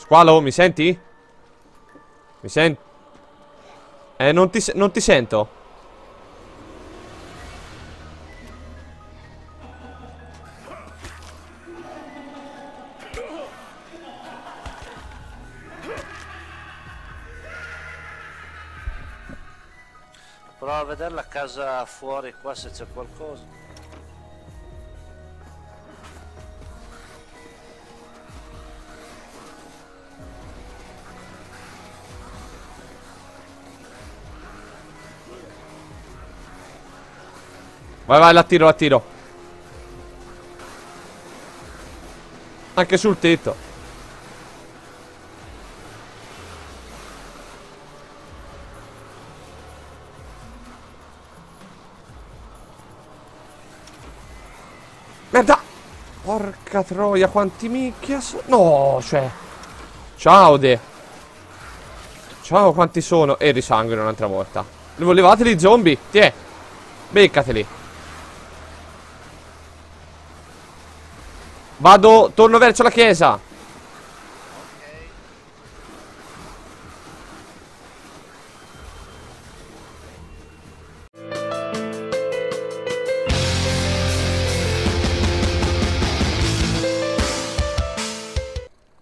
Squalo, mi senti? Mi senti? Eh, non ti, non ti sento. Prova a vederla a casa fuori qua se c'è qualcosa. Vai, vai, la tiro, la tiro. Anche sul tetto. Merda! Porca troia, quanti micchia sono... No, cioè... Ciao, De. Ciao, quanti sono? E risanguino un'altra volta. Levateli i zombie, tiè. Beccateli. Vado, torno verso la chiesa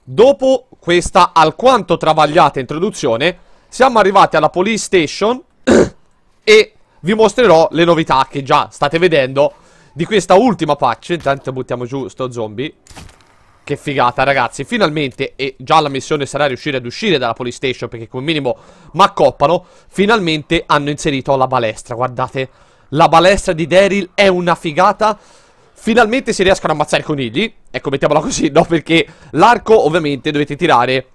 Dopo questa alquanto travagliata introduzione Siamo arrivati alla police station E vi mostrerò le novità che già state vedendo di questa ultima patch Intanto buttiamo giù sto zombie Che figata ragazzi Finalmente e già la missione sarà riuscire ad uscire dalla polystation Perché come minimo m'accoppano Finalmente hanno inserito la balestra Guardate la balestra di Daryl è una figata Finalmente si riescono a ammazzare i conigli Ecco mettiamola così no perché l'arco ovviamente dovete tirare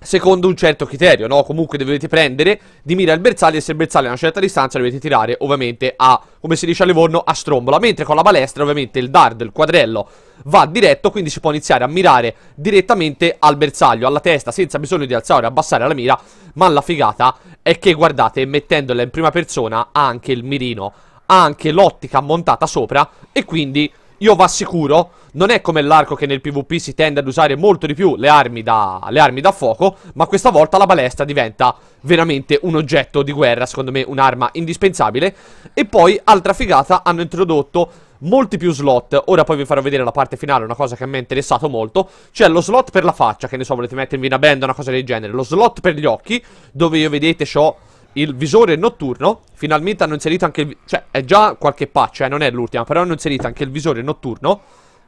secondo un certo criterio, no? Comunque dovete prendere di mira il bersaglio e se il bersaglio è a una certa distanza dovete tirare ovviamente a, come si dice a Livorno, a strombola, mentre con la balestra ovviamente il dard, il quadrello va diretto, quindi si può iniziare a mirare direttamente al bersaglio, alla testa, senza bisogno di alzare o abbassare la mira, ma la figata è che guardate, mettendola in prima persona ha anche il mirino, ha anche l'ottica montata sopra e quindi io vi assicuro non è come l'arco che nel PvP si tende ad usare molto di più le armi da, le armi da fuoco, ma questa volta la balestra diventa veramente un oggetto di guerra, secondo me un'arma indispensabile. E poi, altra figata, hanno introdotto molti più slot Ora poi vi farò vedere la parte finale, una cosa che mi è interessato molto C'è lo slot per la faccia, che ne so, volete mettervi una band o una cosa del genere Lo slot per gli occhi, dove io vedete ho il visore notturno Finalmente hanno inserito anche il... cioè è già qualche patch, eh, non è l'ultima Però hanno inserito anche il visore notturno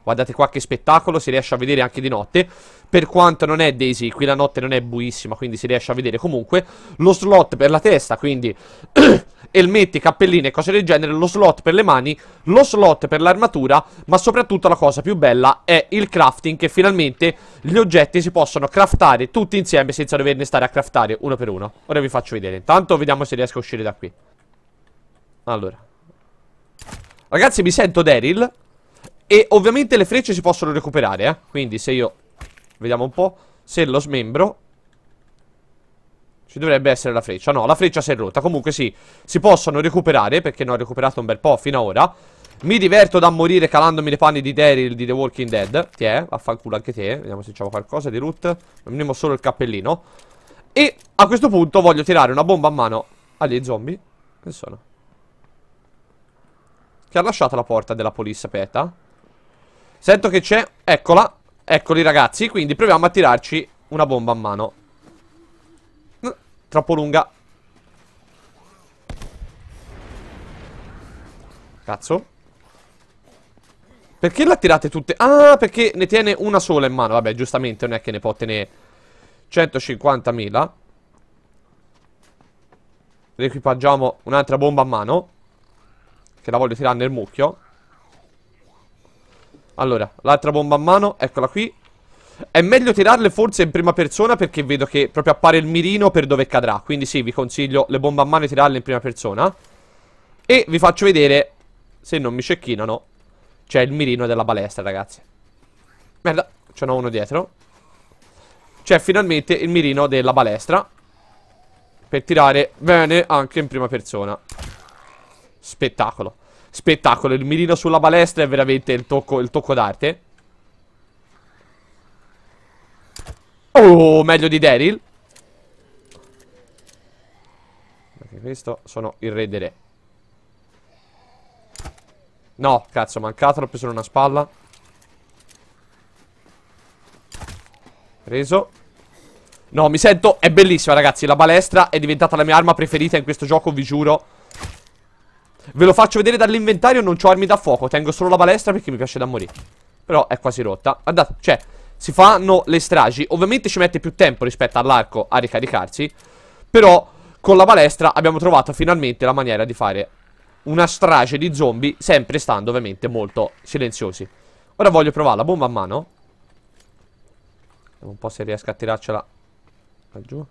Guardate qua che spettacolo, si riesce a vedere anche di notte. Per quanto non è Daisy, qui la notte non è buissima, quindi si riesce a vedere comunque. Lo slot per la testa, quindi elmetti, cappellini e cose del genere. Lo slot per le mani, lo slot per l'armatura, ma soprattutto la cosa più bella è il crafting, che finalmente gli oggetti si possono craftare tutti insieme senza doverne stare a craftare uno per uno. Ora vi faccio vedere. Intanto vediamo se riesco a uscire da qui. Allora. Ragazzi, mi sento Daryl. E ovviamente le frecce si possono recuperare, eh Quindi se io... Vediamo un po' Se lo smembro Ci dovrebbe essere la freccia No, la freccia si è rotta Comunque sì Si possono recuperare Perché ne ho recuperato un bel po' fino ad ora Mi diverto da morire calandomi le panni di Daryl di The Walking Dead Tiè, vaffanculo anche te Vediamo se c'è qualcosa di root Nominiamo solo il cappellino E a questo punto voglio tirare una bomba a mano Agli zombie Che sono? Che ha lasciato la porta della polizia aperta Sento che c'è, eccola Eccoli ragazzi, quindi proviamo a tirarci una bomba a mano mm, Troppo lunga Cazzo Perché la tirate tutte? Ah, perché ne tiene una sola in mano Vabbè, giustamente non è che ne può tenere 150.000 Riequipaggiamo un'altra bomba a mano Che la voglio tirare nel mucchio allora, l'altra bomba a mano, eccola qui È meglio tirarle forse in prima persona perché vedo che proprio appare il mirino per dove cadrà Quindi sì, vi consiglio le bombe a mano e tirarle in prima persona E vi faccio vedere, se non mi cecchinano, c'è il mirino della balestra ragazzi Merda, ce n'ho uno dietro C'è finalmente il mirino della balestra Per tirare bene anche in prima persona Spettacolo spettacolo. Il mirino sulla balestra è veramente il tocco, il tocco d'arte. Oh, meglio di Daryl. questo sono il re dei re. No, cazzo, mancato, l'ho preso in una spalla. Preso. No, mi sento... È bellissima, ragazzi. La balestra è diventata la mia arma preferita in questo gioco, vi giuro. Ve lo faccio vedere dall'inventario, non ho armi da fuoco Tengo solo la palestra perché mi piace da morire Però è quasi rotta Guardate, cioè, si fanno le stragi Ovviamente ci mette più tempo rispetto all'arco a ricaricarsi Però con la palestra abbiamo trovato finalmente la maniera di fare una strage di zombie Sempre stando ovviamente molto silenziosi Ora voglio provare la bomba a mano Vediamo un po' se riesco a tirarcela laggiù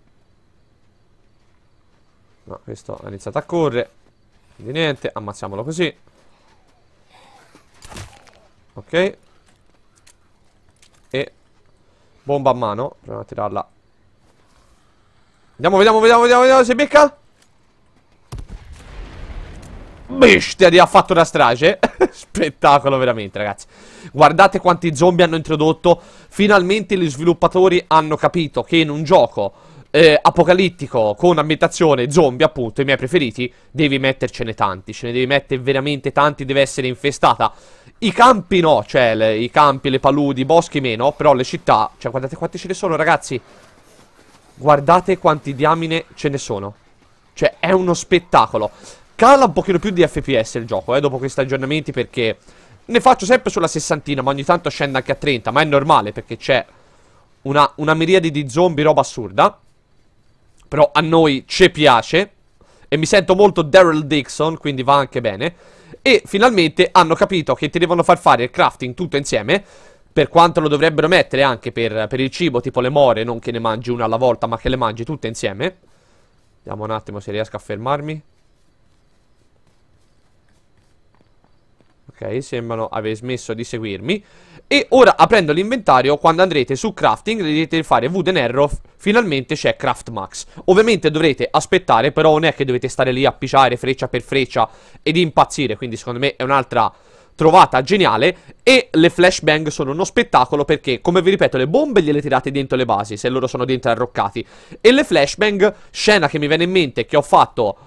No, questo ha iniziato a correre quindi niente, ammazziamolo così Ok E Bomba a mano Proviamo a tirarla Andiamo, vediamo, vediamo, vediamo, vediamo se becca Bestia di ha fatto una strage Spettacolo veramente ragazzi Guardate quanti zombie hanno introdotto Finalmente gli sviluppatori hanno capito che in un gioco eh, apocalittico con ambientazione zombie, appunto, i miei preferiti, devi mettercene tanti, ce ne devi mettere veramente tanti, deve essere infestata. I campi no, cioè le, i campi, le paludi, i boschi meno, però le città, cioè guardate quanti ce ne sono ragazzi. Guardate quanti diamine ce ne sono. Cioè è uno spettacolo. Cala un pochino più di FPS il gioco, eh, dopo questi aggiornamenti perché... Ne faccio sempre sulla sessantina, ma ogni tanto scende anche a 30, ma è normale perché c'è una, una miriade di zombie, roba assurda. Però a noi ci piace. E mi sento molto Daryl Dixon, quindi va anche bene. E finalmente hanno capito che ti devono far fare il crafting tutto insieme. Per quanto lo dovrebbero mettere anche per, per il cibo, tipo le more, non che ne mangi una alla volta, ma che le mangi tutte insieme. Vediamo un attimo se riesco a fermarmi. Ok, sembrano aver smesso di seguirmi E ora aprendo l'inventario quando andrete su crafting Vedete fare wooden arrow Finalmente c'è craft max Ovviamente dovrete aspettare però non è che dovete stare lì a picciare freccia per freccia Ed impazzire quindi secondo me è un'altra trovata geniale e le flashbang sono uno spettacolo perché, come vi ripeto, le bombe gliele tirate dentro le basi, se loro sono dentro arroccati. E le flashbang, scena che mi viene in mente, che ho fatto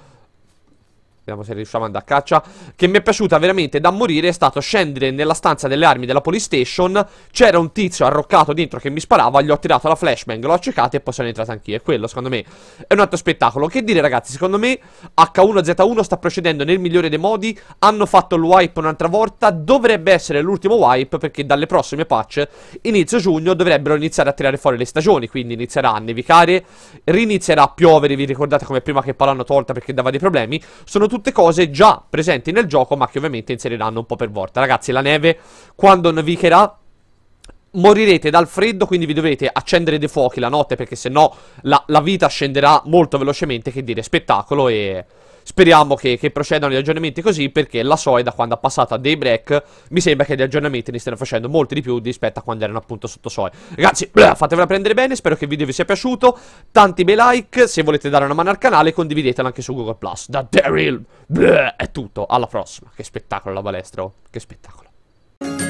Vediamo se riusciamo ad andare a caccia. Che mi è piaciuta veramente da morire è stato scendere nella stanza delle armi della polystation. C'era un tizio arroccato dentro che mi sparava, gli ho tirato la flashbang, l'ho accecato e poi sono entrato anch'io. E quello, secondo me, è un altro spettacolo. Che dire, ragazzi, secondo me H1Z1 sta procedendo nel migliore dei modi. Hanno fatto il wipe un'altra volta. Dovrebbe essere l'ultimo wipe perché dalle prossime patch, inizio giugno, dovrebbero iniziare a tirare fuori le stagioni. Quindi inizierà a nevicare, rinizierà a piovere. Vi ricordate come prima che Palanno tolta perché dava dei problemi. Sono tutti tutte cose già presenti nel gioco, ma che ovviamente inseriranno un po' per volta. Ragazzi, la neve quando navigherà morirete dal freddo, quindi vi dovete accendere dei fuochi la notte perché sennò la, la vita scenderà molto velocemente, che dire, spettacolo e... Speriamo che, che, procedano gli aggiornamenti così perché la Soy da quando ha passata a break mi sembra che gli aggiornamenti ne stiano facendo molti di più rispetto a quando erano appunto sotto Soy. Ragazzi, blah, fatevela prendere bene, spero che il video vi sia piaciuto, tanti bei like, se volete dare una mano al canale condividetelo anche su Google+. Da Daryl, blah, è tutto, alla prossima. Che spettacolo la balestra, che spettacolo.